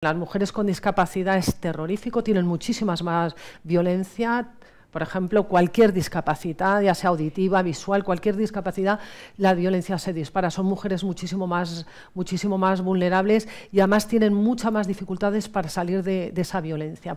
Las mujeres con discapacidad es terrorífico, tienen muchísimas más violencia. Por ejemplo, cualquier discapacidad, ya sea auditiva, visual, cualquier discapacidad, la violencia se dispara. Son mujeres muchísimo más, muchísimo más vulnerables y además tienen muchas más dificultades para salir de esa violencia.